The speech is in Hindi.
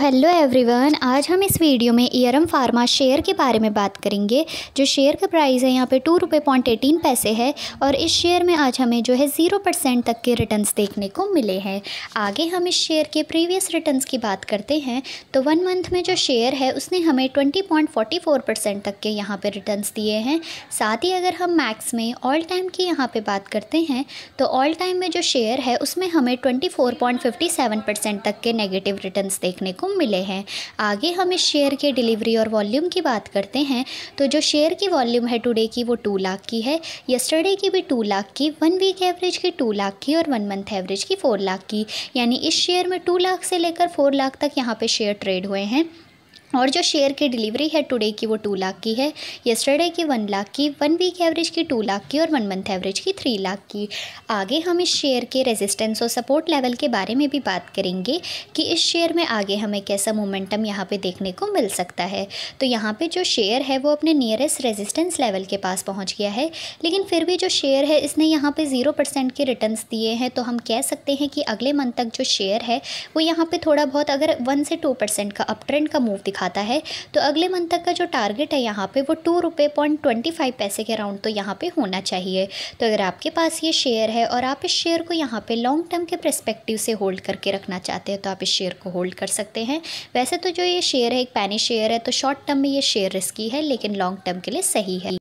हेलो एवरीवन आज हम इस वीडियो में ईयरम फार्मा शेयर के बारे में बात करेंगे जो शेयर का प्राइस है यहाँ पे टू रुपये पॉइंट एटीन पैसे है और इस शेयर में आज हमें जो है ज़ीरो परसेंट तक के रिटर्न्स देखने को मिले हैं आगे हम इस शेयर के प्रीवियस रिटर्न्स की बात करते हैं तो वन मंथ में जो शेयर है उसने हमें twenty point forty four percent तक के यहाँ पर रिटर्न दिए हैं साथ ही अगर हम मैक्स में ऑल टाइम की यहाँ पर बात करते हैं तो ऑल टाइम में जो शेयर है उसमें हमें twenty four point fifty seven percent तक के नेगेटिव रिटर्न देखने को वॉल्यूम मिले हैं आगे हम इस शेयर के डिलीवरी और वॉल्यूम की बात करते हैं तो जो शेयर की वॉल्यूम है टुडे की वो टू लाख की है यस्टरडे की भी टू लाख की वन वीक एवरेज की टू लाख की और वन मंथ एवरेज की फ़ोर लाख की यानी इस शेयर में टू लाख से लेकर फोर लाख तक यहाँ पर शेयर ट्रेड हुए हैं और जो शेयर की डिलीवरी है टुडे की वो टू लाख की है येस्टरडे की वन लाख की वन वीक एवरेज की टू लाख की और वन मंथ एवरेज की थ्री लाख की आगे हम इस शेयर के रेजिस्टेंस और सपोर्ट लेवल के बारे में भी बात करेंगे कि इस शेयर में आगे हमें कैसा मोमेंटम यहाँ पे देखने को मिल सकता है तो यहाँ पर जो शेयर है वो अपने नियरेस्ट रेजिस्टेंस लेवल के पास पहुँच गया है लेकिन फिर भी जो शेयर है इसने यहाँ पर ज़ीरो परसेंट के रिटर्न दिए हैं तो हम कह सकते हैं कि अगले मंथ तक जो शेयर है वो यहाँ पर थोड़ा बहुत अगर वन से टू परसेंट का अप ट्रेंड का मूव दिखा दिखाता है तो अगले मंथ तक का जो टारगेट है यहाँ पे वो टू रुपये पॉइंट ट्वेंटी फाइव पैसे के अराउंड तो यहाँ पे होना चाहिए तो अगर आपके पास ये शेयर है और आप इस शेयर को यहाँ पे लॉन्ग टर्म के प्रस्पेक्टिव से होल्ड करके रखना चाहते हैं तो आप इस शेयर को होल्ड कर सकते हैं वैसे तो जो ये शेयर है एक पैनी शेयर है तो शॉर्ट टर्म में ये शेयर रिस्की है लेकिन लॉन्ग टर्म के लिए सही है